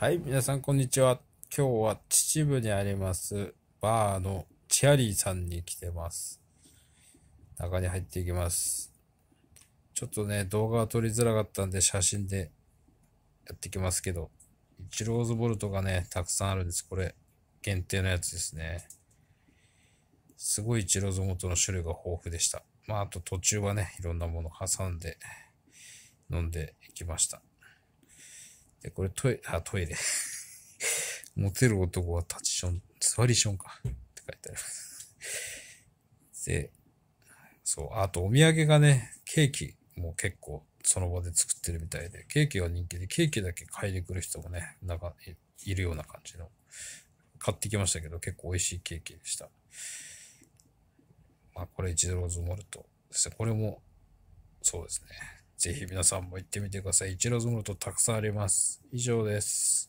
はい、皆さん、こんにちは。今日は秩父にあります、バーのチアリーさんに来てます。中に入っていきます。ちょっとね、動画は撮りづらかったんで、写真でやってきますけど、イチローズボルトがね、たくさんあるんです。これ、限定のやつですね。すごいチローズボルトの種類が豊富でした。まあ、あと途中はね、いろんなもの挟んで飲んでいきました。で、これトイレ、あ、トイレ。モテる男は立ちション、座りションか。って書いてあります。で、そう、あとお土産がね、ケーキも結構その場で作ってるみたいで、ケーキは人気で、ケーキだけ買いに来る人もね、なんかいるような感じの。買ってきましたけど、結構美味しいケーキでした。まあ、これ度ローズモルトですね。これも、そうですね。ぜひ皆さんも行ってみてください。一路相むとたくさんあります。以上です。